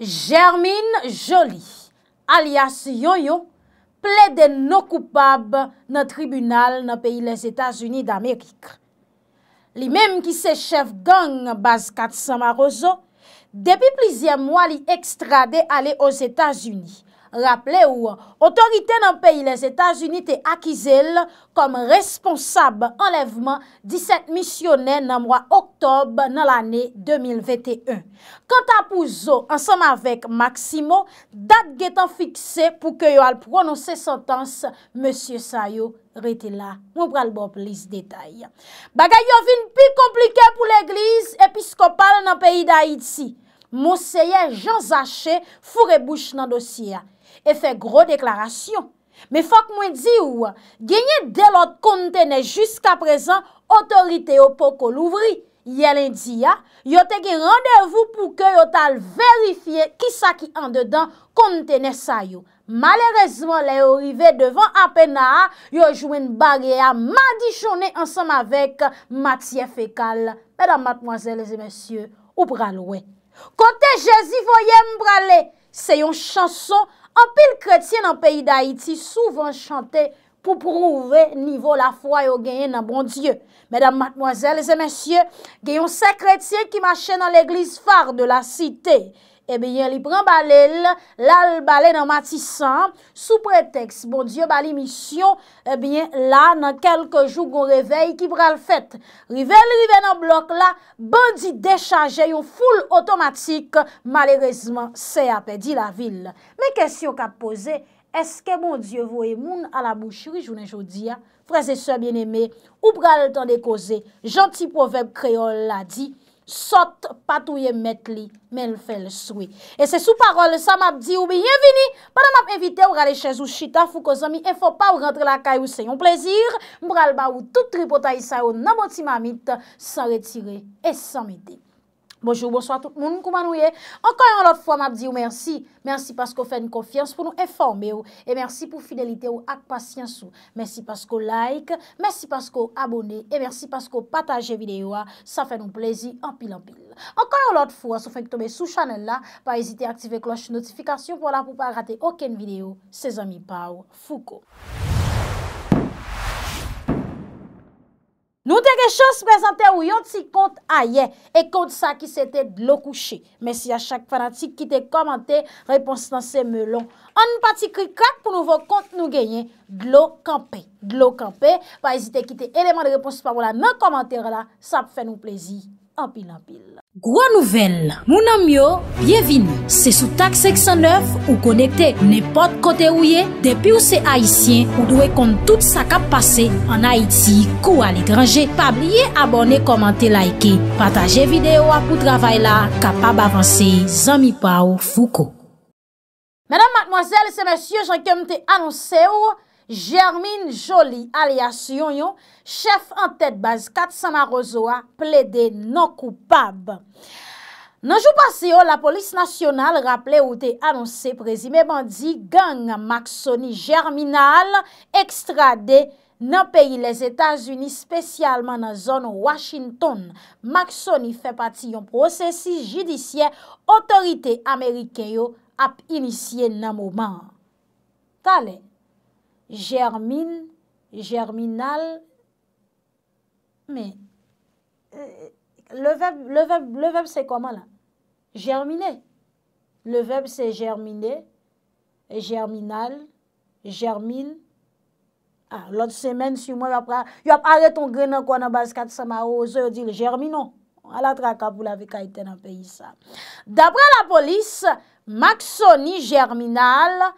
Jermine Jolie, alias Yoyo, ple de nou koupab nan tribunal nan peyi les Etats-Unis d'Amerik. Li mem ki se chef gang baz Kat Samaroso, depi plizye mwa li ekstrade ale os Etats-Unis. Rappele ou, otorite nan peyi les Etats-Unis te akizel kom responsab enlevman 17 misyonen nan mwa oktob nan l ane 2021. Kant apouzo, ansam avek Maksimo, dat ge tan fikse pou ke yo al prononse sentanse, Monsie Sayo rete la. Moun pral bo plis detay. Bagay yo vin pi komplike pou l eglise episkopal nan peyi da Itzi. Monseye Jean Zaché furebouche nan dosye a. E fe gro deklarasyon. Me fok mwen di ou, genye delot kontene jiska prezan, otorite yo poko louvri. Yel en di ya, yo te gen randevou pou ke yo tal verifiye ki sa ki an dedan kontene sa yo. Malerezman le yo rive devan apena a, yo jouen bagye a madi chone ansam avek matye fekal. Pedan matmoazel e zi monsye, ou pralwe. Kote jezi foye mbrale, se yon chanson An pil kretien nan peyi d'Haïti souvan chante pou prouve nivou la fwa yo genyen nan bon dieu. Mèdam matmoazèl, lèzè mèsyè, genyon se kretien ki mache nan l'eglise far de la sitey. Ebyen eh li pran balel, lal balen an matisan, sou preteks, bondye bali misyon, ebyen lan an kelke jou goun revey ki pral fet. Rivey li ven an blok la, bandi dechaje yon foul otomatik, malerezman se apedi la vil. Men kesyon ka pose, eske bondye vo emoun ala mouchiri jounen jodi, prese se bieneme, ou pral tan dekoze, janti proveb kreol la di, Sot patouye met li, men fel soui. E se sou parol, sa map di ou biyevini, padan map evite ou gale chèz ou chita fou kozomi, e fò pa ou rentre la kay ou se yon plezir, mbral ba ou tout tripotay sa ou nan boti mamit, sa retire e sa midi. Bonjou, bonsoit tout moun koumanouye. Enkoye an lot fwa ma di ou mersi. Mersi paskou fè n konfians pou nou enfanbe ou. E mersi pou fidelite ou ak pasyans ou. Mersi paskou like. Mersi paskou abone. E mersi paskou pataje videyo a. Sa fè nou plezi an pil an pil. Enkoye an lot fwa sou fè n k tomè sou chanel la. Pa ezite aktive kloche notifikasyon. Voila pou pa rate oken videyo. Se zami pa ou. Fouko. Kèchòs prezantè ou yon ti kont a yè. E kont sa ki se te dlo kouchè. Mè si a chak fanatik ki te komantè, repons nan se mè lon. An nou pati kri krak pou nou vò kont nou genyen, dlo kampe. Dlo kampe. Pa ezite ki te eleman de repons pa wò la mè komantè rè la, sa pfe nou plezi. Gwa nouvel, mounan myo, byevini, se sou tak seksyon 9 ou konekte nepot kote ouye, depi ou se haisyen ou dwe kon tout sa kap pase an Haiti kou al ekranje. Pabliye abone, komante, laike, pataje videyo apou travay la, kapab avanse, zami pa ou fouko. Madame, mademoiselle, se monsie, jan kem te anonse ou? Jermine Jolie, alias yon yon, chef an tèt baz Katsama Rozoa, ple de nan koupab. Nan jou pase yo, la polis nasyonal rapple ou te anonsè prezime bandi gang maksoni jerminal ekstrade nan peyi les Etats-Unis spesyalman nan zon Washington. Maksoni fe pati yon prosesi jidisye otorite Amerike yo ap inisye nan mouman. Talè. Jermine, jerminal, euh, le veb se koman la? Jermine, le veb se jermine, jerminal, jermine, l'ot semen si mwen apra, yop alet on grenan kwa nan bas kat samaro, ozo yo di jerminon, alat raka pou la ve ka ite nan peyi sa. Dapre la polis, maksoni jerminal,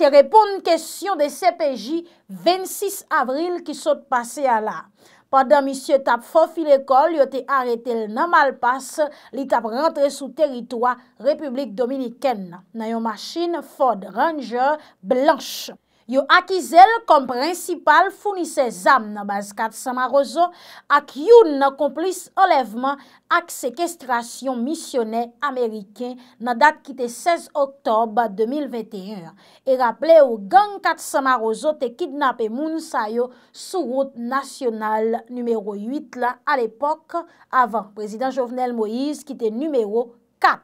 te repoun kèsyon de CPJ 26 avril ki sot pase ala. Padan misye tap fò fil ekol, yo te arete nan malpas, li tap rentre sou teritwa Republik Dominikèn. Nan yon maschine Ford Ranger blanche. Yo akizel kom prinsipal founise zam nan baz Kat Samarozo ak yon konplis olevman ak sekestrasyon misyonè Ameriken nan dak ki te 16 oktob 2021. E raple ou gang Kat Samarozo te kidnapè moun sa yo sou route nasyonal numero 8 la al epok avan prezident Jovenel Moïse ki te numero 9. 4.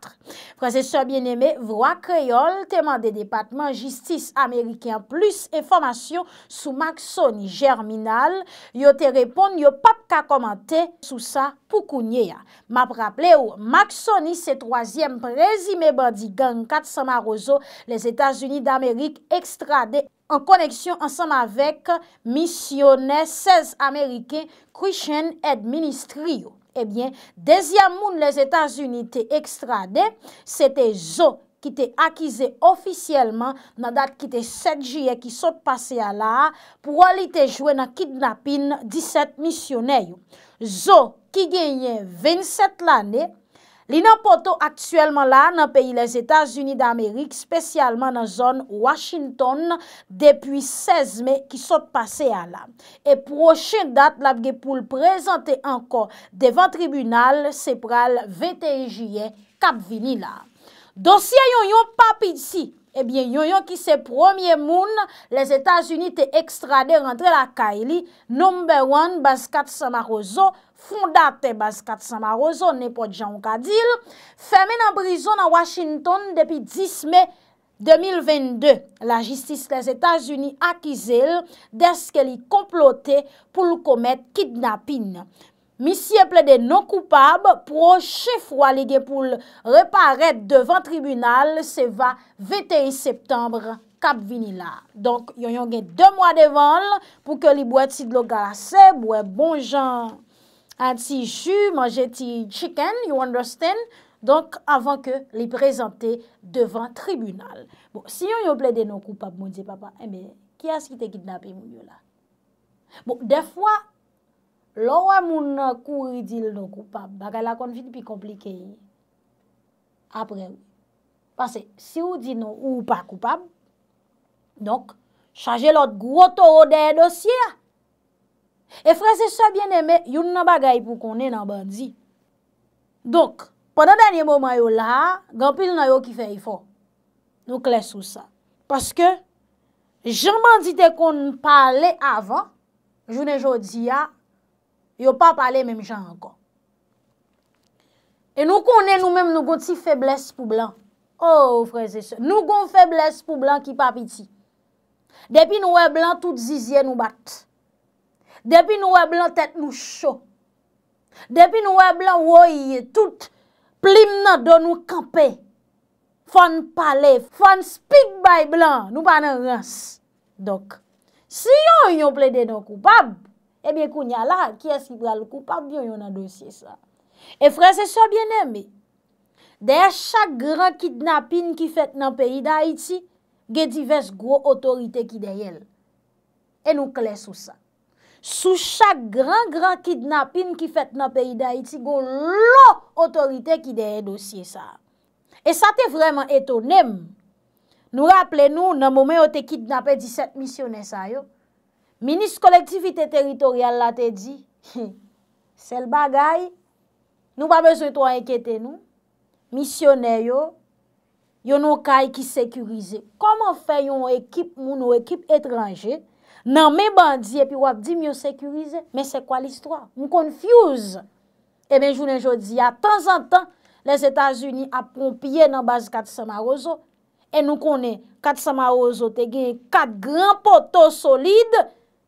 Prosesor Bien-Aimé, vwa kreyol, teman de Depatman Jistis Ameriken Plus e Formasyon sou Maksoni Germinal, yo te repon yo pap ka komante sou sa poukounye ya. Mab raple yo, Maksoni se troasyem prezime bandigan kat samaroso les Etats-Unis d'Amerik ekstrade en koneksyon ansam avek misyonè 16 Ameriken Christian Administriyo. Ebyen, dezyam moun les Etats-Unis te ekstrade, se te zo ki te akize ofisyelman na dat ki te 7 jye ki sot pase a la, pou wali te jwe na kidnapin 17 misyoneyou. Zo ki genye 27 lane, Li nan pote aktuelman la nan peyi les Etats-Unis d'Amerik, spesyalman nan zon Washington, depuy 16 me ki sot pase a la. E proche dat, blabge pou l prezante anko devan tribunal sepral VTJ kap vini la. Dosye yon yon papid si. Ebyen, yon yon ki se promye moun, les Etats-Unis te ekstrade rentre la ka e li. Number one, Baskat Samaroso, fondate Baskat Samaroso, ne po djan ou ka dil. Feme nan brison nan Washington depi 10 me 2022. La justice les Etats-Unis akize l deske li komplote pou l komet kidnapin. Misye ple de non-koupab, proche fwa li gen pou reparet devant tribunal, se va 21 septembre, Kap Vinila. Donk, yon yon gen 2 mwa devan, pou ke li bwe ti glokalase, bwe bonjan, ati ju, manje ti chiken, you understand? Donk, avan ke li prezante devant tribunal. Bon, si yon yon ple de non-koupab, moun di papa, eh me, kya si te gidnape yon yon yon la? Bon, defwa, Lo wè moun nou kou ridil nou koupab. Bakal la kon vin pi komplike yon. Apre. Pansè, si ou di nou ou pa koupab, donk, chaje lot groto ou den dosye ya. E frese sa bien eme, yon nan bagay pou konen nan bandi. Donk, pandan denye mouman yo la, gampil nan yo ki fe yifon. Nou kles ou sa. Paske, jenman dite konn pale avan, jounen jodi ya, Yo pa pale menm jan ankon. E nou konen nou menm nou gon ti febles pou blan. Oh, freze se. Nou gon febles pou blan ki pa piti. Depi nou we blan, tout zizye nou bat. Depi nou we blan, tet nou sho. Depi nou we blan, woye, tout plim nan don nou kampe. Fon pale, fon spik bay blan, nou panan rans. Dok. Si yo yon ple de doku, pab, Ebyen eh kou nyala, ki eski bral kou pa byon yon nan dosye sa. E fre se sobyenembe, deye chak gran kidnapin ki fet nan peyi da iti, ge divers gro otorite ki deyel. E nou kle sou sa. Sou chak gran gran kidnapin ki fet nan peyi da iti, go lo otorite ki deyel dosye sa. E sa te vreman etonem. Nou rapple nou nan moumen yo te kidnapen 17 misyonen sa yo. Minis kolektivite teritorial la te di, se l bagay, nou pa bezou to an ekete nou, misyoner yo, yo nou kay ki sekurize. Koman fe yon ekip moun ou ekip etranje, nan men bandi epi wap di myo sekurize? Men se kwa l istwa? Mou konfuse. E eh men jounen jodi, a tan zan tan, les Etats-Unis ap pompye nan baz kat Samarozo, e nou konen kat Samarozo te gen kat gran poto solide,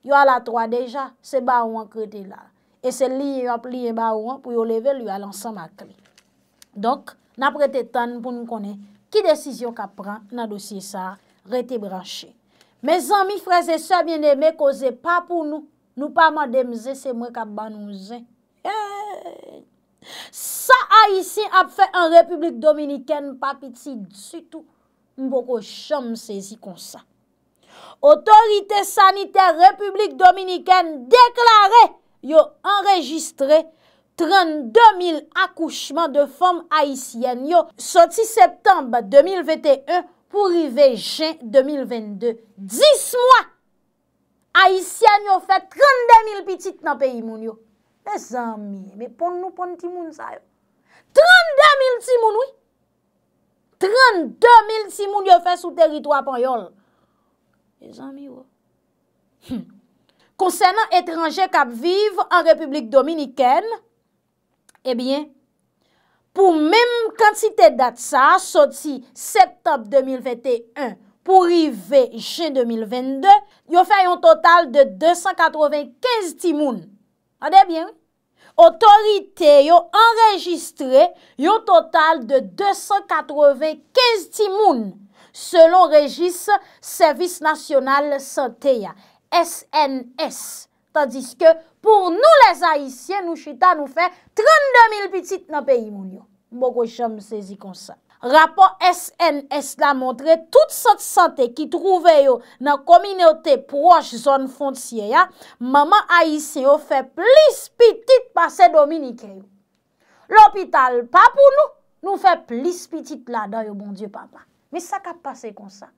yo ala 3 deja, se ba ou an krete la. E se li yo ap liye ba ou an pou yo leve, li yo alan sa ma kre. Donk, na prete tan pou nou konen, ki desisyon ka pran, na dosye sa, rete branche. Me zan mi freze sa, mien e me koze pa pou nou, nou pa ma demze, se mwen ka banouze. Sa a isi ap fe an Republik Dominikene, pa piti dsutou, mbo ko chan msezi konsa. Otorite sanite Republik Dominiken deklare yo enregistre 32.000 akouchman de fom haisyen yo soti septembe 2021 pou rive jen 2022. Diz mwa haisyen yo fe 32.000 pitit nan peyi moun yo. E zanmi, me pon nou pon ti moun sa yo. 32.000 ti moun yo fe sou teritwa pon yo l. Les amis, wou. Konsenant etranje kap vive an republik dominiken, ebyen, eh pou menm kantite dat sa, soti setop 2021, pou rive gen 2022, yo fè yon total de 295 timoun. A dey byen? Otorite yo enregistre yon total de 295 timoun. selon regis Servis National Santé ya, SNS. Tadiske, pou nou les Aisyen, nou chita nou fe 32.000 pitit nan peyi moun yo. Mou kwecham sezi konsen. Rapon SNS la montre tout sat Santé ki trouve yo nan kominyote proj zon fonciye ya, mama Aisyen yo fe plis pitit pase Dominike. L'opital pa pou nou, nou fe plis pitit la do yo bon dieu papa. Mi sa ka pase kon sa?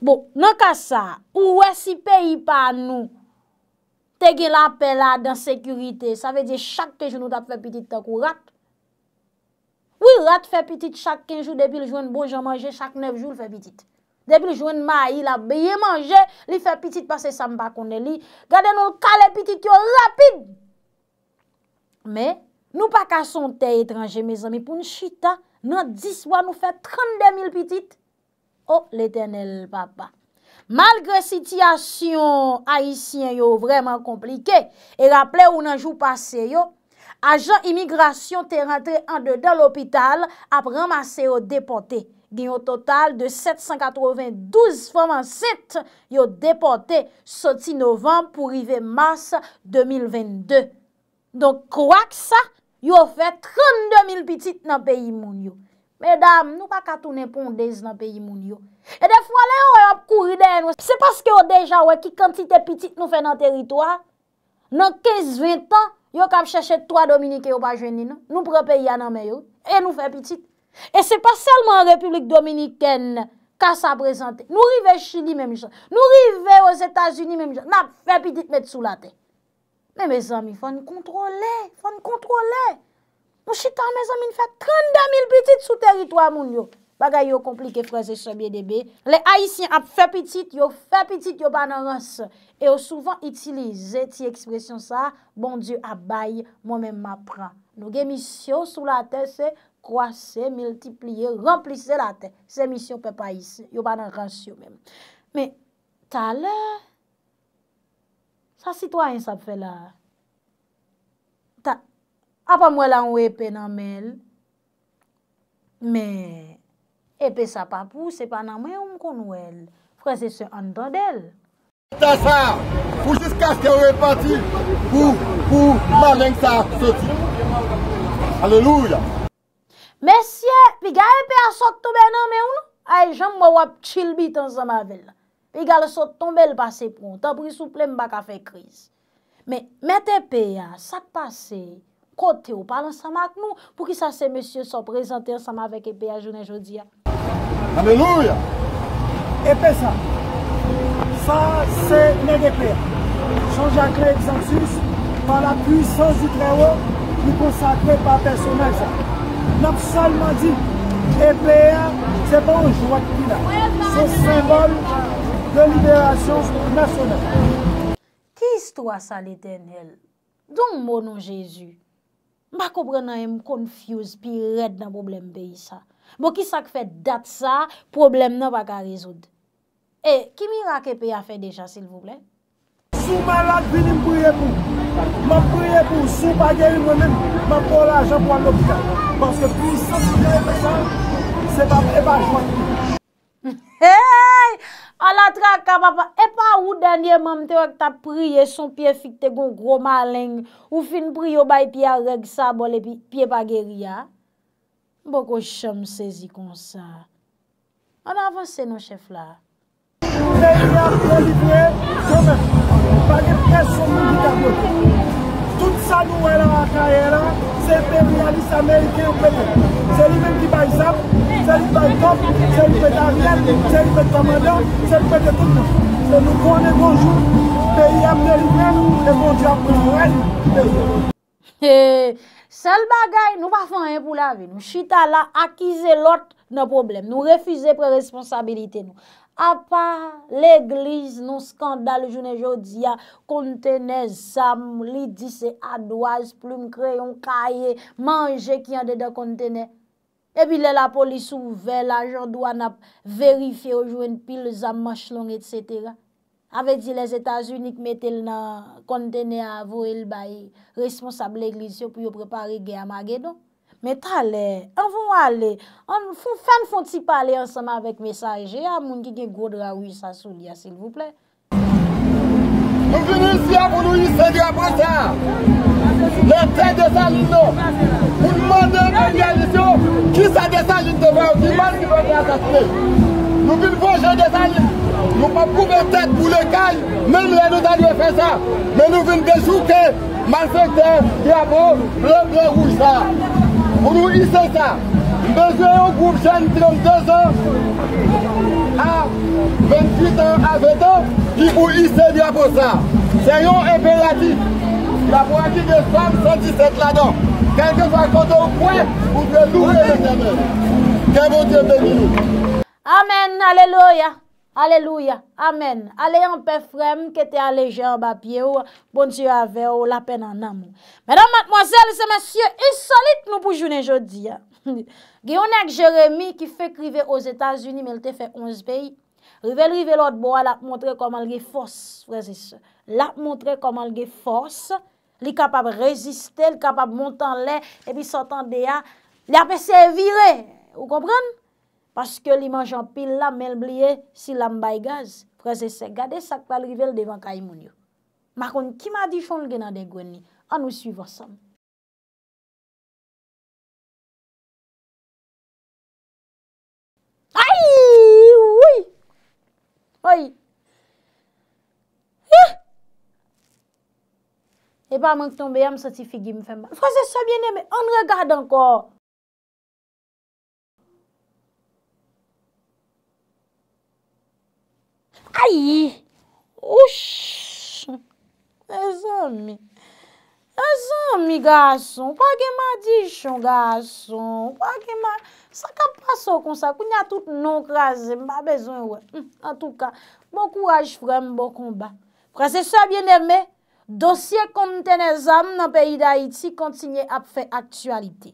Bon, nan ka sa, ou wè si peyi pa nou, tege la pe la dan sekurite, sa ve di chak te jounou tat fe pitit tak ou rat. Ou rat fe pitit chak kenjou, debil joun bon joun manje, chak nev joun fe pitit. Debil joun ma yi la beye manje, li fe pitit pase sa mba konde li, gade nou kalè pitit yo lapid. Me, nou pa ka son te etranje, me zami pou n chita, nan diswa nou fe 32 mil pitit, O, oh, l'Eternel Papa. Malgre sityasyon haisyen yo vreman komplike, e rapple ou nanjou pase yo, ajan imigrasyon te rentre an de dan l'opital, ap ramase yo depote. Ginyo total de 792 famansit yo depote, soti novem pou rive mars 2022. Donk kwa ksa, yo fe 32 mil pitit nan peyi moun yo. Medam, nou pa katounen pondez nan peyi moun yo. E defwa le yo yo ap kouri den. Se paske yo deja yo ki kantite pitit nou fe nan teritwa. Nan 15-20 an, yo kap cheshet 3 dominike yo pa jeni nan. Nou prepe yanan meyo, e nou fe pitit. E se pa selman Republik Dominikene ka sa prezante. Nou rive Chini menmishan. Nou rive yo Etats-Unis menmishan. Nan fe pitit met sou la ten. Men me zami, fon kontrole, fon kontrole. Mou chita mè zan min fè 30.000 pitit sou teritwa moun yo. Bagay yo komplike freze se bè dè bè. Le a yis yon ap fè pitit, yo fè pitit yo banan rase. E yo souvan itilize ti ekspresyon sa, bon diyo abay, mou mè m ap pran. Nou gen misyon sou la te se, kwa se, multiplye, remplise la te. Se misyon pe pa yis, yo banan rase yo mèm. Me talè, sa sitwayen sa ap fè la, A pa mwè la mwè pe nan mèl. Mè, epè sa papou, se pa nan mwè oum kon mwèl. Frè se se an dan del. Ta sa, pou jis kaskè mwè pati, pou, pou, manen sa, se ti. Aleluya. Mèsyè, pi gè epè a sot to bè nan mè oum. Ay, jan mwè wap chil bitan sa mwè bel. Pi gè a sot to bè l'pase pront. Ta bris ou ple mbak a fe kriz. Mè, mè te pe ya, sa k'pase. Kote ou palan sa mak nou, pou ki sa se mesye sor prezante ansama vek epe a jounen jodi e a. Amelouya! Epe sa, sa se neg epe a. Sanja kre egzansis, pa la pwisos yi kre ou, ni posakre pa personel sa. Nop salman di, epe a, se bonjou ak pina. Se sembol de liberasyon nasyonal. Ki istou a sa le ten hel? Don mounou jeju? Ma kobre nan yon konfuse pi red nan problem pe yon sa. Bo ki sak fe dat sa, problem nan bak a rezoud. E, ki mi rak e pe ya fe deja sin vouble? Sou malak vinim pou ye pou. Man pou ye pou, sou pa gen yon mwenen, man pou la janpou an dobyan. Baske pou yon sa pou ye pe sa, se pap eva jwant pou. E pa ou danye mam te wak ta priye son piye fikte go gro maleng Ou fin priyo bay piye a reg e sa bole piye bager ya Boko chom sezi konsa An avanse nou chef la Toute sa nou wè la akayè la, se pe priyadis Amerike ou pwede. Se li men ki bay sab, se li bay top, se li pwede avyèl, se li pwede komadèl, se li pwede tout nou. Se nou kwa ne bonjou, peyi e apèl wè, ne bonjou apèl wè, peyi apèl wè. Sal bagay nou pa fòn yè pou la vi, nou chita la akize lòt nou problem, nou refize pre responsabilite nou. A pa l'eglis nou skandal jounen joudi ya kontene zam li dis e adwaz ploum kreyon kaye manje ki yande de kontene. Ebi le la polis ouvel a joun douan ap verife ou joun pil zam machlon et setera. A ve di le zetas unik metel nan kontene avou el bayi responsable l'eglis yo pou yo prepari gey ama gedon. Meta le, an von wale, an fon fan fon ti pale an seman vek mesaj, e a moun ki gen gwo de la ou yi sasoun ya, sil vou ple. Nou vini si apon ah, nou yi sè di apon sa, nan tè de sa lino, non. pou mwande an mwen yalisyon, ki sa de sa jit te vè, ou ki man si vè de sa soun e. Nou vini fon jè de sa lino, nou pa pou mwen tèd pou le kay, men lè nou zalye fè sa, men nou vini de chouke, man fèk de di apon, blè blè ou yi sa. nous rudi sasa besoin au groupe jeune 32 ans à 28 ans à 20 ans qui pour bien pour ça. C'est un impératif. La moitié de femmes 117 là-dedans. Quelquefois, quand on point, vous pouvez louer l'éternel. Que bon Dieu bénisse. Amen. Alléluia. Aleluya, amen, ale yon pe frem, ke te aleje an bapye ou, bon diyo ave ou, la pen an amen. Menan matmoazel, se masye, esolit nou pou jounen jodi ya. Gye yon ek Jeremie ki fek rive os Etasuni, men te fek 11 pey, rive lor bo al ap montre koman lge fos, prezese. L ap montre koman lge fos, li kapab reziste, li kapab montan le, epi sotan deya, li ap ese vire, ou kompran? Paske li manjan pil la mel blye, si la mbay gaz, prese se gade sak pal rivel devan kay moun yo. Makoun, ki ma di fon genan den gwen ni? An ou suivan sam. E pa man k tombe yam sati figi mwen fèm. Prese se mwen eme, an regarde anko. Ayy, ouch, e zan mi, e zan mi gason, kwa gen ma di chon gason, kwa gen ma, sa ka pa so kon sa, kwen ya tout non krasen, mba bezon wè, en tout ka, mbo kouaj fwè mbo kon ba. Prese sè a bine mè, dosye kon mtene zam nan peyi da iti kontinye ap fè aktualite.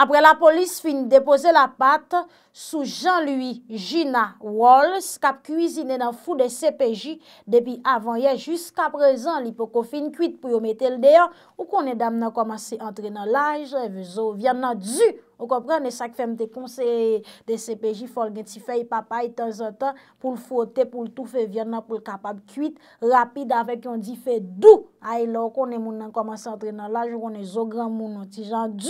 apre la polis fin depose la pat sou Jean-Louis Gina Walls kap kuisine nan foun de CPJ depi avan ye jiska prezan lipo kofin kwit pou yo metel deyan ou konen dam nan komanse antre nan laj, e zo vyan nan du. Ou kapre ane sak fem te konse de CPJ fol gen ti fey papay e tan zatan pou l fote, pou l toufe vyan nan pou l kapab kwit rapide avek yon di fey dou. Aye la ou konen moun nan komanse antre nan laj, ou konen zo gran moun an ti jan du.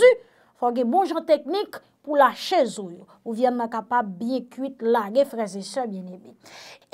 konge bon jan teknik pou la chèzou yon, ou vyen makapap biye kuit la, ge freze chèm yon ebi.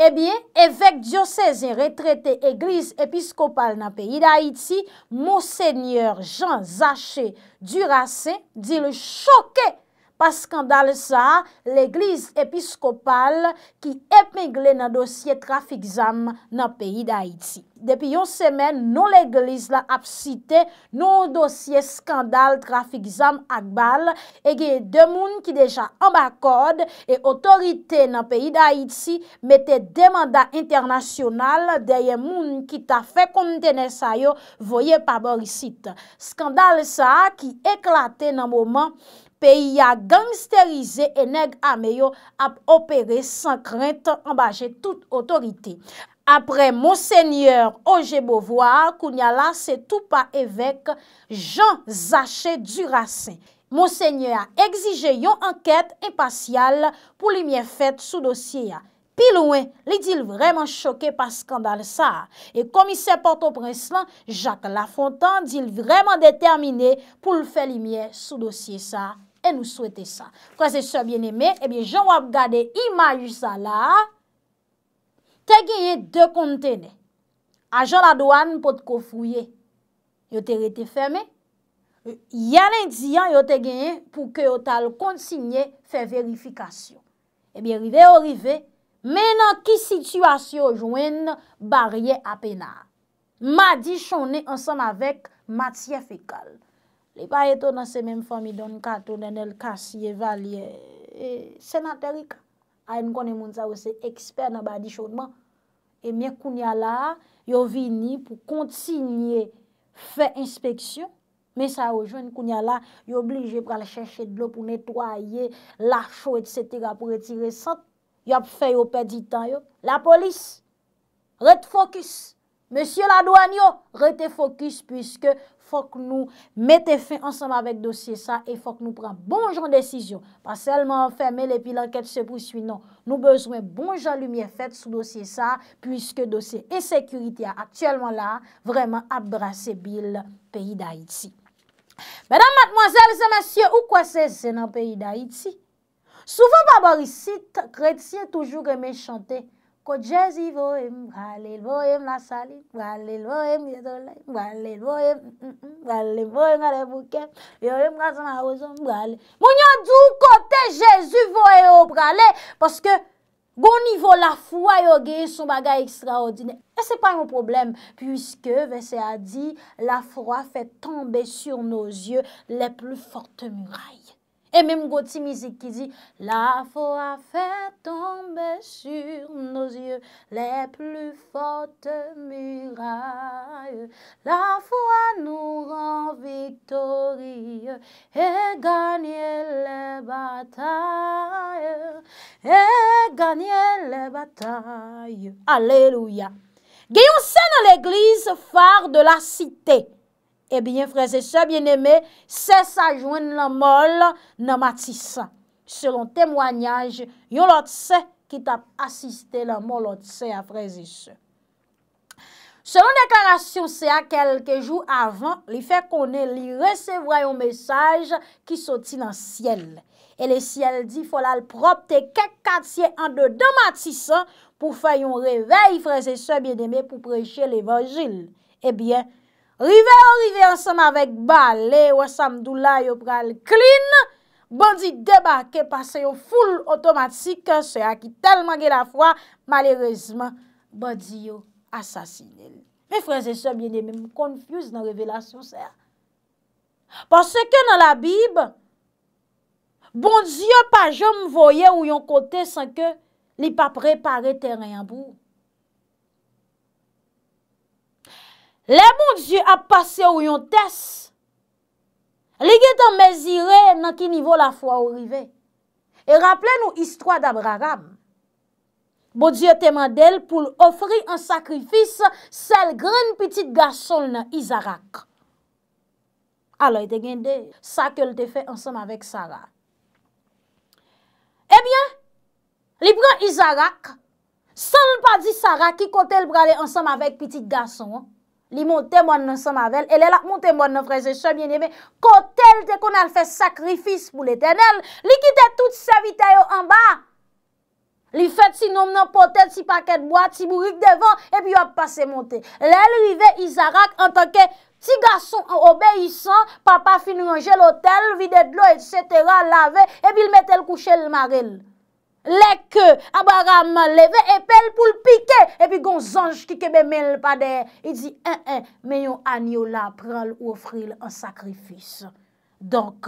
Ebyen, evek diyo sezen retrete egriz episkopal na peyi da iti, monsenyor Jean Zaché Durace di le chokè Pas skandal sa, l'Eglise Episkopal ki ep megle nan dosye trafik zam nan peyi da Iti. Depi yon semen, nou l'Eglise la ap site nou dosye skandal trafik zam akbal e geye demoun ki deja ambakod e otorite nan peyi da Iti mette demanda internasyonal deye moun ki ta fe kontene sayo voye paborisite. Skandal sa ki eklate nan mouman, peyi a gangsterize eneg ameyo ap opere san krent ambaje tout otorite. Apre Monseigneur Oje Bovoa, kounya la se tou pa evek Jean Zaché Durassin. Monseigneur a exige yon anket empasyal pou li miye fet sou dosye ya. Pi louen, li dil vreman choke pa skandal sa. E komise porto prens lan, Jacques Lafontan dil vreman determine pou li fe li miye sou dosye sa. nou souwete sa. Kwa se sou bien eme, ebyen, jan wap gade ima yu sa la, te genye de kontene. Ajan la doan pou te kofouye. Yo te rete feme. Yan en diyan, yo te genye pou ke yo tal kontsigne fe verifikasyon. Ebyen, eh rive yo rive, menan ki situasyon jouen barye apena. Ma di chone ansan avek matye fekal. li pa eto nan se menm fami don katon e, en el kasi evalye senaterik. Ay m konen moun sa wese eksper nan badi chonman. E mè kounya la, yo vini pou kontsiniye fè inspeksyon, mè sa wòjwen kounya la, yo oblije pral chèche dlo pou netwaye, lachou, etsètera, pou retire sent, yo ap fè yo pè di tan yo. La polis, ret fokus, mè sye la douan yo, rete fokus, pwiske Fòk nou mette fin ansanm avèk dosye sa, e fòk nou pran bon jan desisyon. Pas selman fèmè lè pi lankèd se pwiswi, non. Nou bezwen bon jan lumiè fèt sou dosye sa, pwiske dosye e sekuriti a aktyèlman la, vreman abrase bil peyi d'Haïti. Mèdame, matmoazèl, zè masyè, ou kwa se zè nan peyi d'Haïti? Soufan babarissit, kretien toujou remè chantè Jésus voem, il voem la salim, il voem allez voem, mm, mm, mm, voem bouquet, e yon il côté Jésus voe vous parce que gon niveau la foi yo son bagage extraordinaire. Et c'est pas un problème puisque, verset a dit, la foi fait tomber sur nos yeux les plus fortes murailles. Et même Gauthier Musique qui dit La foi a fait tomber sur nos yeux les plus fortes murailles. La foi nous rend victorieux et gagner les batailles. Et gagner les batailles. Alléluia. Gayon dans l'église phare de la cité. Ebyen, eh freze se, bien eme, se sajouen la mol nan matisa. Selon temwanyaj, yon lotse ki tap asiste la mol lotse apreze se. Selon deklarasyon se a kelke jou avan, li fe konen li resevrayon mesaj ki soti nan siel. E le siel di folal propte kek katsye an de dan matisa pou fayon revey, freze se, bien eme, pou preche levajil. Ebyen, Rive an rive an seman vek bale, wè samdou la yo pral klin, bondi debake pase yo foul otomatik, se a ki telman gen la fwa, malerezman, bondi yo asasine li. Me freze se mwenye mèm konfuse nan revelasyon se a. Pase ke nan la bib, bondi yo pa jom voye ou yon kote san ke li pa prepare teren yon bou. Le mounk bon jye ap pase ou yon tes, li gen tan mezire nan ki nivou la fwa ou rive. E rappele nou istwa dabra ram, bo dje teman del pou l'ofri an sakrifis sel gren piti gason nan Izarak. Alo, te gen de, sa ke l te fe ansam avek Sara. E eh bien, li pren Izarak, sel pa di Sara ki kote l brale ansam avek piti gason an, Li monte mwen nan sa mavel, e le la monte mwen nan freze se mjenyebe, ko tel de kon al fe sakrifis pou l'Eternel, li kite tout sa vitay yo anba, li fet ti nom nan pote, ti paket mwa, ti bourik devan, e bi yo ap pase monte. Le li ve izarak an tanke ti gason an obeysan, papa fin ranger l'otel, vide d'lo, et setera, lave, e bi l metel kouche l maril. les que Abraham levé et pour le piquer et puis gon ange qui kebe pas des il dit un eh, un eh, mais yon la là ou offrir en sacrifice donc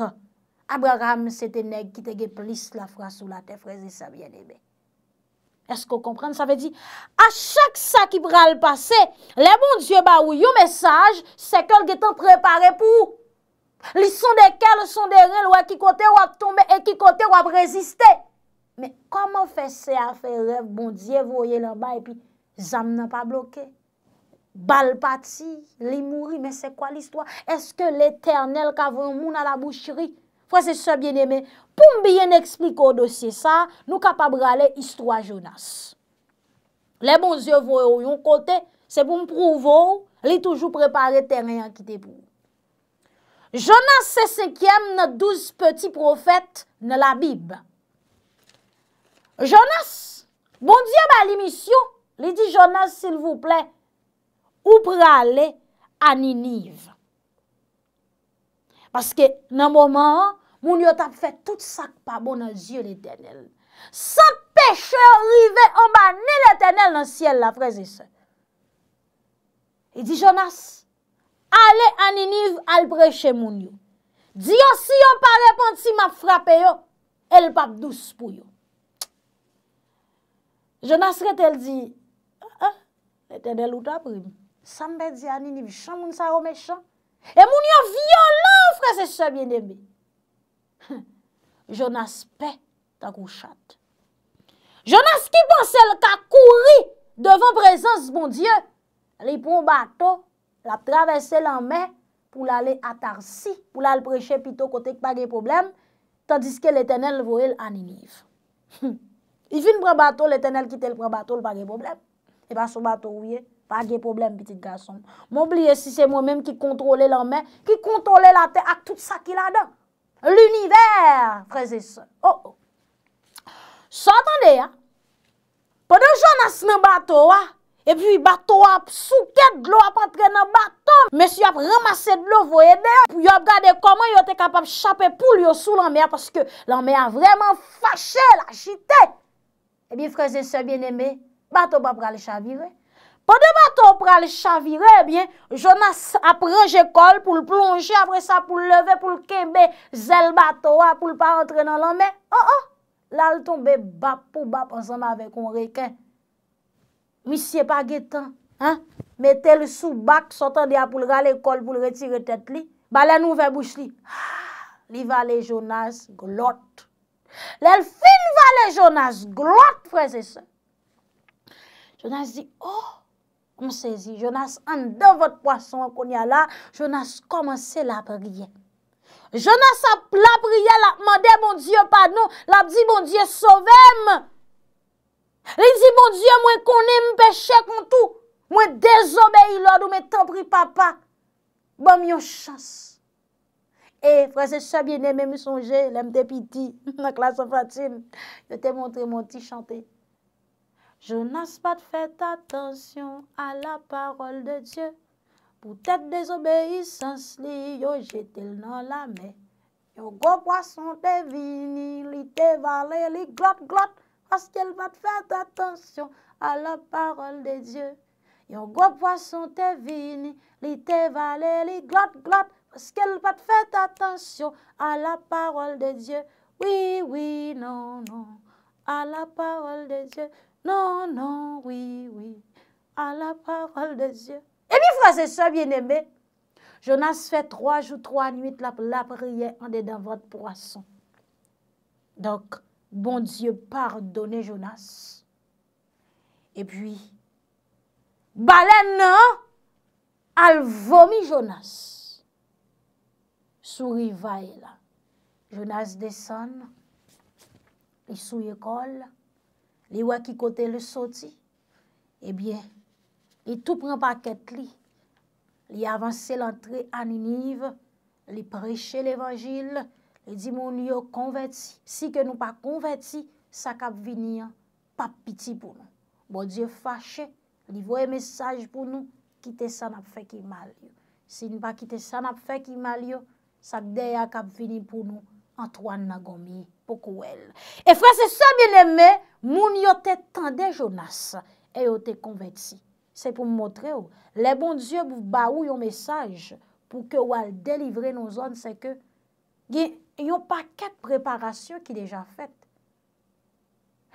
Abraham c'était nèg qui te plus la phrase sous la terre frère ça bien aimé est-ce que vous comprenez ça veut dire à chaque ça qui va le passer les bon dieu ba ou yon message c'est quelqu'un qui est préparé pour les sont desquels sont des reins qui côté ou tomber et qui côté ou résister Men koman fe se a fe rev bon diev woye lor ba e pi zan nan pa bloke? Bal pati, li mouri, men se kwa listwa? Eske l'eternel kavon moun a la boucheri? Fwa se se biene men, pou m biene eksplike ou dosye sa, nou kapab rale istwa Jonas. Le bon diev woye ou yon kote, se pou m prouvo, li toujou prepare teren an kite pou. Jonas se sekyem nou douz peti profet nou la bibbe. Jonas, bon diyo ba li misyo, li di Jonas s'il vous plè, ou prale aniniv. Paske nan mouman, moun yo tap fè tout sak pa bonan ziyo li tenel. San peche rive omane li tenel nan siel la prezise. Li di Jonas, ale aniniv al preche moun yo. Diyo oh, si yo parè pwant si ma frape yo, el pap douz pou yo. Jonas re ah, ah, tel di, a, a, etenel ou ta prou, sanbe di anini vi chan moun sa rome chan, e moun yo violan fre se se vye nebe. Jonas pe, ta kou chak. Jonas ki pan sel ka kouri devan prezans bon die, ripon bato, la travesse lan men, pou la le atarsi, pou la le preche pito kote kpa gen problem, tandis ke l'etenel vou el anini. Hmm. I vin prè batol, eten el kite l prè batol, pa ge problem. E ba sou batol ouye, pa ge problem, piti gason. M'obliye si se mwen men ki kontrole l anmen, ki kontrole la te ak tout sa ki oh, oh. la den. L univer, prezise. S'atande, an? Pwede joun asne batol, an? E pi batol ap souket, glou ap apre nan batol. Mes yop ramase glou, voye de, pou yop gade koman yote kapap chape poulyo sou l anmen, paske l anmen a vreman fache, la jitek. Ebi, freze se bieneme, bato pa pral chavire. Po de bato pral chavire, ebi, eh Jonas apreje kol pou l plonje, apre sa pou l leve pou l kebe, zel bato wa ah, pou l pa rentre nan lanme. Oh oh, lal ton be bap pou bap ansanm ave kon reken. Mi siye pa getan, hein, metel sou bak, sotan de a pou l rale kol pou l retire tet ah, li. Ba le nouve mouche li, li vale Jonas glot. Lèl fin valè Jonas, glot prezè se Jonas zi, oh, kon se zi Jonas, an de vòt poason akon ya la Jonas, koman se la priyè Jonas a pla priyè la, mandè bon Diyo pad nou La di bon Diyo, sovem Li di bon Diyo, mwen konè mwen peche kon tou Mwen dezobè yi lòd ou mwen tabri papa Bon, myon chans E, Fr. Sabine, mè mè mè sonje, lè mè te piti, la klasa fratine, jè te montre mè ti chante. Je n'as pat fè t'atensyon a la parol de Diyo, pou tèt dèzobè yisans li, yo jètèl nan la mè. Yo go pwa son te vini, li te valè, li glot glot, aske l'vat fè t'atensyon a la parol de Diyo. Yo go pwa son te vini, li te valè, li glot glot, Est-ce qu'elle va faire attention à la parole de Dieu. Oui, oui, non, non, à la parole de Dieu. Non, non, oui, oui, à la parole de Dieu. Et puis, frère, c'est ça bien aimé. Jonas fait trois jours, trois nuits la, la prière en dedans votre poisson. Donc, bon Dieu, pardonnez Jonas. Et puis, baleine, non, elle vomit Jonas. Sou riva e la. Jonas desan, e sou ye kol, li wakikote le soti, e bien, e tou pren pa ket li, li avanse lantre aniniv, li preche levajil, e di moun yo konveti. Si ke nou pa konveti, sa kap vini an, pa piti pou nou. Bo diyo fache, li vwe mesaj pou nou, kite san ap fek imalyo. Si nou pa kite san ap fek imalyo, Sakde ya kap vini pou nou Antoine Nagomi, pokou el. E fra se sa bi leme, moun yo te tende Jonas, e yo te konveksi. Se pou mwotre ou, le bon Diyo bou ba ou yon mesaj pou ke ou al delivre nou zon, se ke yon paket preparasyon ki deja fet.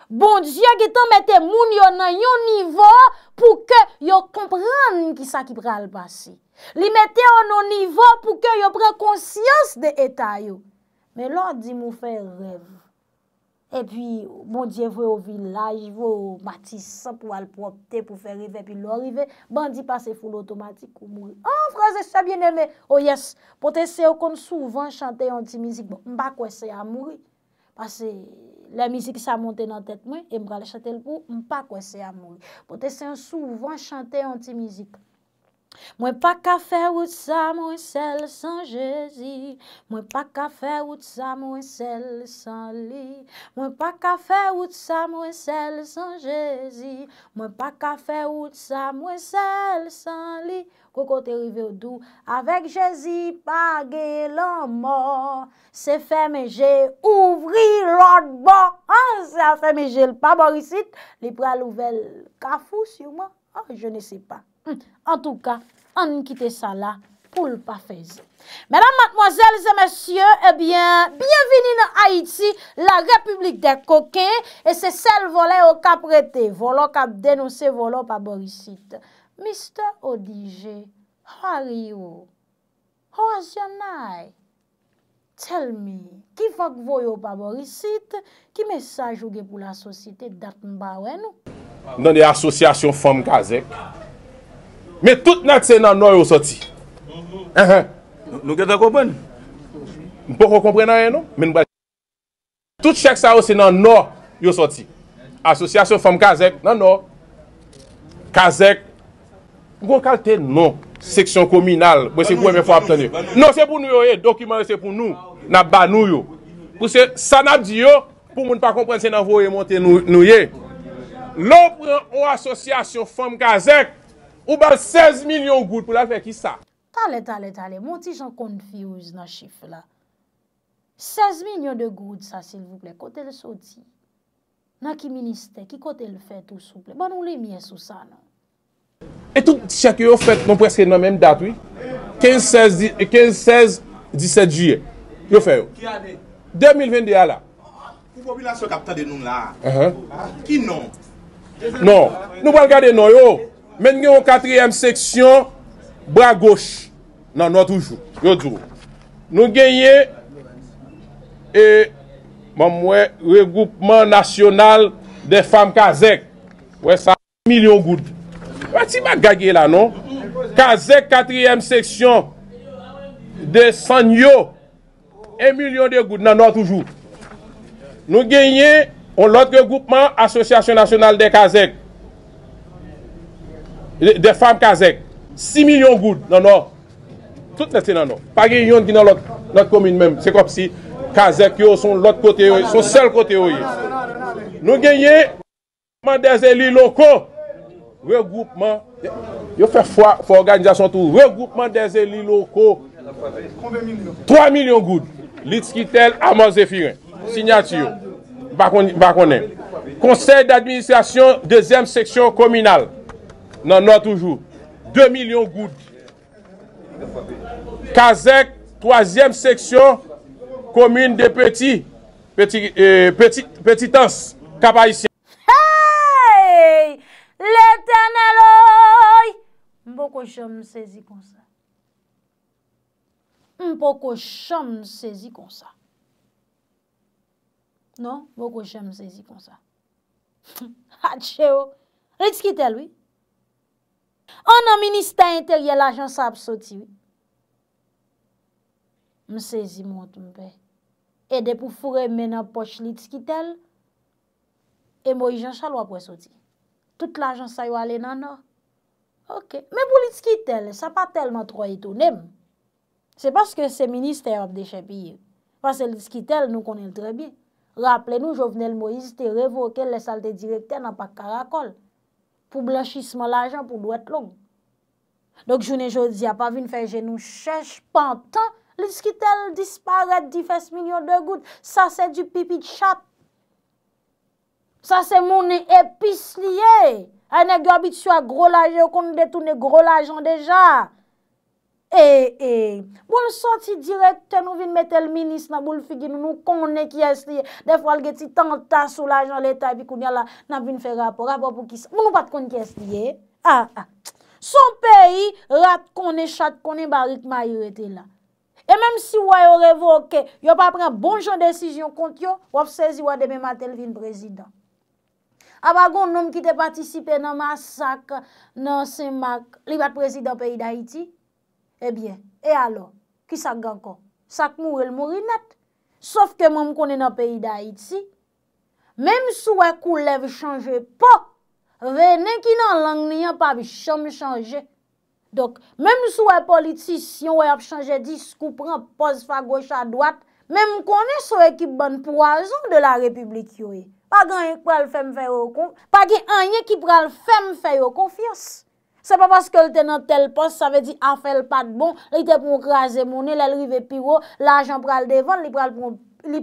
Bon Diyo, ge tan mette moun yo nan yon nivou, ki sa ki pre al basi. Li mette an an ivo pou ke yo pre konsyans de eta yo. Me lor di mou fe rev. E pi, moun diye vwe o vilay, vwe o matisa pou al propte, pou fe rive, pi lor rive, bandi pase foul otomatik kou mou. An oh, fraze sa bieneme, o oh, yes, pote se yo kon souvan chante yon ti mizik, bon, mba kwe se a mou. Pase... La mizi ki sa monte nan tet mwen, e mbra le chante l kou, mpa kwen se a mwen. Pote se an souvan chante anti mizi. Mwen pa kafe wout sa mwen sel san jezi. Mwen pa kafe wout sa mwen sel san li. Mwen pa kafe wout sa mwen sel san jezi. Mwen pa kafe wout sa mwen sel san li. Kou kote rive ou dou, avek jezi page lomor, se fe meje ouvri lodbo, se fe meje lpaborisit, li pre louvel kafou siouman, an, ah, je ne se pa. Hm. An tou ka, an nkite sa la, pou lpaphezi. Menan, matmoazel, ze monsye, ebyen, byenveni nou Haiti, la republik der koke, e se sel volen ou ka prete, volon ka denose volon paborisit. Mr. O.D.G., how are you? How is your night? Tell me, kifak voyo pa borisit, ki mesaj ou de pou la sosite dat mba we nou? Non de asosyasyon Fem Kazek, me tout nat se nan nou yo soti. Nou gen ta kompren? Mpo kon kompren a ye nou? Men mba chek sa yo se nan nou yo soti. Asosyasyon Fem Kazek, nan nou. Kazek, Gwo kal tenman seksyon kominal, bwese kwen mwen fwa aptene. Non se pou nou yo ye, eh, dokumen se pou nou, na banou yo. Pou se sanap di yo, pou moun pa komprense nan vou ye monte nou ye. Lopre ou asosyasyon Fem Kazek, ou bal 16 milyon goud pou la fe ki sa. Tale, tale, tale, mwoti jan konfiyouz nan chif la. 16 milyon de goud sa, silvouple, kote le soti. Na ki minister, ki kote le fe tout souple. Banou bon, le miye sou sa nan. E tout chak yo fèt non preskè nan menm dat wè? 15-16-17 juye. Yo fè yo? Ki adè? 2020 ya la. Kou populasyon kapta de nou la? A ha. Ah, ah, Ki uh-huh. ah, non? Non. Nou ban gade nou yo. Men gen yon katrièm seksyon, bra goch nan nou toujou. Yo toujou. Nou genye, e, bon, mam wè, regoupman nasyonal de fam kazèk. Wè sa, milyon goudi. Mati ma gage la, non? Kazek, katriyem seksyon de Sanyo, e milyon de goud nanon toujou. Nou genye, on lotre goupman, Asosyasyon Nasyonal de Kazek. De fam Kazek. Si milyon goud nanon. Tout nete nanon. Pa genyon ki nan lot komine menm. Se kop si, Kazek yo son lot kote yo, son sel kote yo yo. Nou genye, mwen de zeli loko, regroupman, yo fè fwa fwa organizasyon tou, regroupman de zè li loko, 3 milyon goud, litskitel, amon zè firen, signatiyon, bakonè, konsey d'administrasyon, 2è seksyon kominal, nan nan toujou, 2 milyon goud, kazèk, 3è seksyon, komine de peti, peti, peti, peti tans, kapa isyè. Hey! Le Mpo ko chan msezi kon sa. Mpo ko chan msezi kon sa. Non, mpo ko chan msezi kon sa. Adje ou. Ritskitel ou. An nan ministè interye l'ajans ap soti ou. Msezi mwant mbe. E depou fure mena poch nitskitel. E mwo ijan chal wap wè soti ou. l'ajan sa yo ale nan nan. Ok, men pou li tskitel, sa pa telman tro etounem. Se paske se minister ap de chepi yi. Paske li tskitel nou konen tre bi. Raple nou, jo vnen l'mo izite revoke le salte direkte nan pak karakol. Pou blanchisme l'ajan pou doit long. Donk jounen jodi a pa vin fè genou chèche pantan. Li tskitel disparèd di fès minyon de gout. Sa se du pipi de chate. Sa se mounen epis liye. Ane gyo abit sou a gro lajyon kon nou detounen gro lajyon deja. E, e. Moun soti direk ten nou vin metel minis maboul figi nou nou konnen ki es liye. Def wal geti tantas sou lajyon al etay bi koun yala nan vin fe rapor. Apo pou ki sa. Moun ou pat konnen ki es liye. Ha, ha. Son peyi rat konnen chat konnen barit mayo ete la. E menm si woye o revoke, yo pa pren bonjon desijyon kont yo waf sezi wademe matel vin prezidant. Aba goun noum ki te patisipe nan masak nan Saint-Marc, li vat prezid nan peyi da iti. Ebyen, eh e alon, ki sak gankon? Sak mou el mou rinat. Sof ke moun konen nan peyi da iti. Mem sou wè e koule v chanje po, vè nen ki nan lang ni yon pa v chanme chanje. Dok, mem sou wè e politis, yon wè e ap chanje dis, kou pran, poz fa goch a dwat. Mem konen sou wè ki ban pou azon de la republik yoye. pa gen yon pral fèm fèy o konf, pa gen anye ki pral fèm fèy o konfios. Se pa paske lte nan tel pos, sa ve di an fèl pat bon, lite pou krasè mounè, lè lrive piwo, l'ajan pral devan, li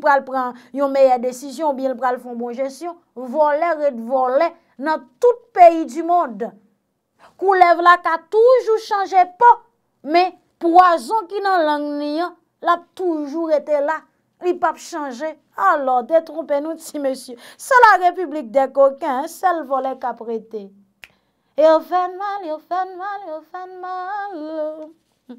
pral pran yon meyè desisyon, bi l pral fon bon jesyon, vole, red vole, nan tout peyi di mod. Kou lev lak a toujou chanje pa, me poazon ki nan lang niyan, l ap toujou rete la. Les pas changé. Alors, détrompez-nous, si monsieur. C'est la République des coquins, c'est le volet qu'a prêté. Et on fait mal, on fait mal, on fait mal.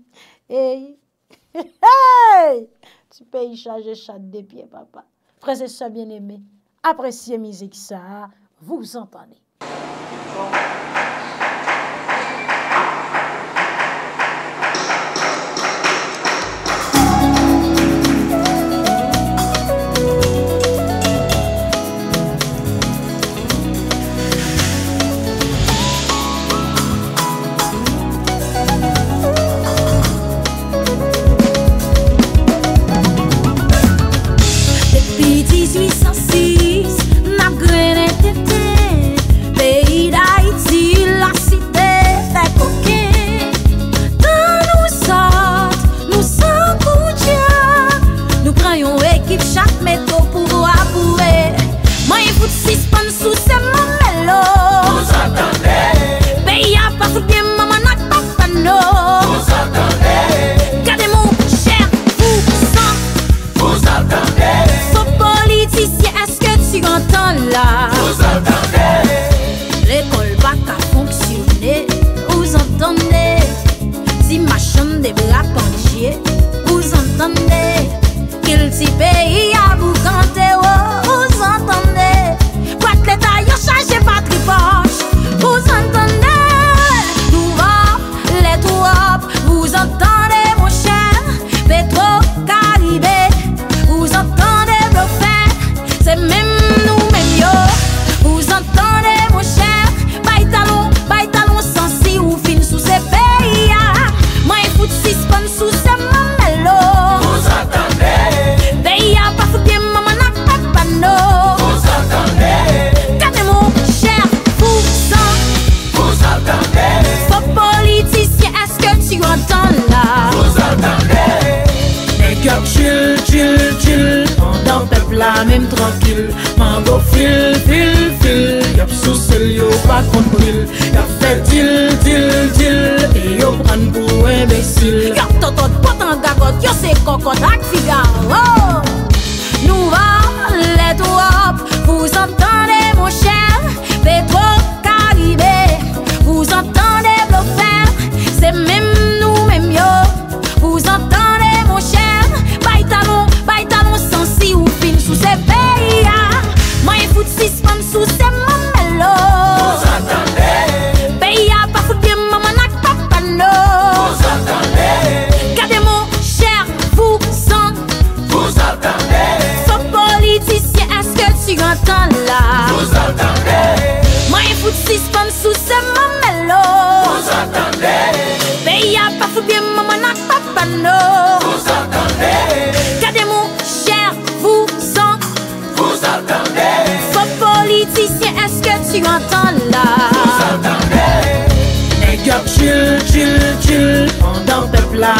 Hey, hey, tu peux y changer chat des pieds, papa. Frère et bien aimés appréciez musique ça, vous entendez.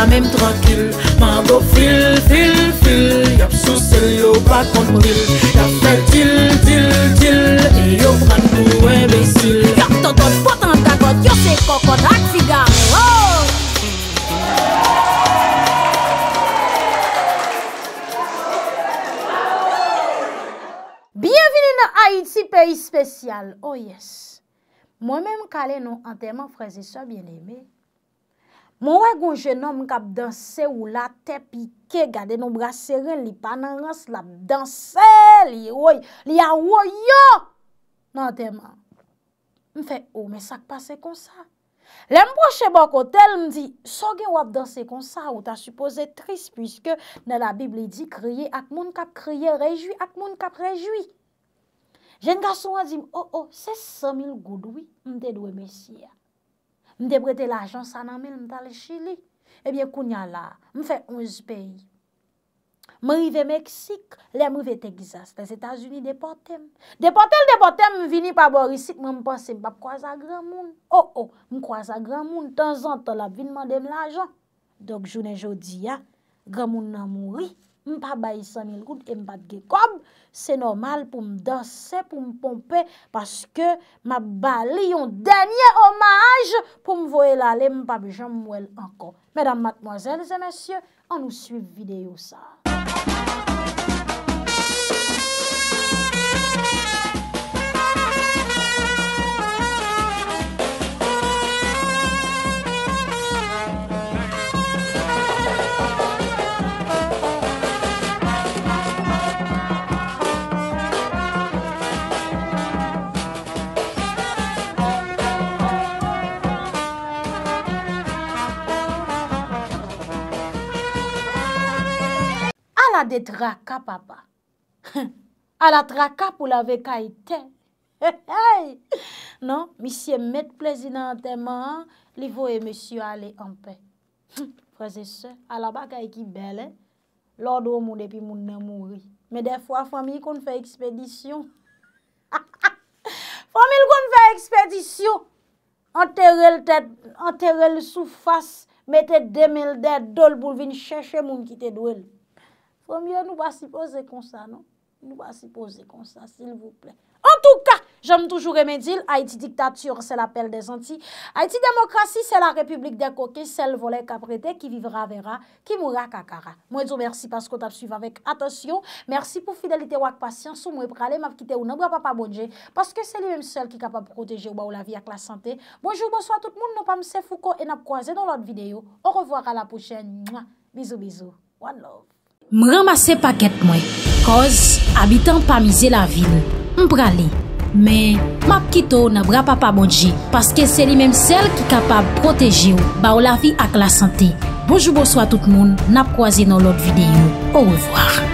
La mèm trankele, mèm bo frile, frile, frile, Yap sou sel yo bakonkile, yap fetile, tire, tire, E yo franmou embesile, Yo toto potan gagote, yo se kokote ak figa me, oh! Bienveni nan Haiti, peyi special, oh yes! Mèm mèm kalen nou antèman freze, so bien lème, Mwen wè goun jenon mwen kap danse ou la tepike gade nou mbra seren li panan rans la mdanse li woy, li a woy yo. Nan teman, mwen oh, fè, ou mwen sak pase konsa. Len mwen che bok o tel mwen di, so gen wap danse konsa ou ta suppose tris pwiske nan la Bibli di kriye ak moun kap kriye rejwi ak moun kap rejwi. Jen gason wè di mwen, o o, se se mil goudoui mwen dedwe mesye ya. M depretè l'ajan sa nan men m tal chili. Ebyè kounya la, m fè onzi peyi. M rive Meksik, lè m rive Texas, tè Zetazuni depotèm. Depotèm, depotèm, m vini pa borisik, m m panse m pap kwa sa gran moun. Oh oh, m kwa sa gran moun, tan zan to la vin mandèm l'ajan. Dok jounè jodi ya, gran moun nan m woui. Mpa bayisanil gout e mpa dekob, se normal pou mdansè, pou mpompe, paske mba li yon denye omaj pou mvo el ale mpa bejan mwel anko. Medan matmoazèlze, msye, an nou suiv videyo sa. A de traka, papa. A la traka pou non, la vekay te. Non, misye met plezina an teman, li vo e misyo ale an pe. Prese se, a la baka e ki belen. Lodo moun epi moun nan moun ri. Me defwa, fami kon fe ekspedisyon. Fami kon fe ekspedisyon. An te re le soufas, me te demel de dol pou vin cheshe moun ki te dweni. Ou mye nou ba si pose kon sa, nou? Nou ba si pose kon sa, s'il vous plè. En tout ka, j'aime toujou remedil, Haiti diktature, se la pelle non, de zanti. Haiti demokrasi, se la republik de koke, se l'vole kaprete, ki vivra vera, ki moura kakara. Mwen zo mersi pasko tap suive avèk. Atosyon, mersi pou fidelite wak pasyans, sou mwen pralè map kite ou nan wap apamonje, paske se li msel ki kapap proteje ou ba ou la vi ak la santè. Mwenjou goswa tout moun, mwenjou mwenjou mwenjou mwenjou mwenjou mwenjou mwenjou m M ramase paket mwen, koz abitan pa mize la vil, m pra li. Men, map kito nan bra pa pa bodje, paske se li menm sel ki kapab proteji ou, ba ou la vi ak la sante. Bojou bojou a tout moun, nap kwa zi nan lot videyo. Ou revoar.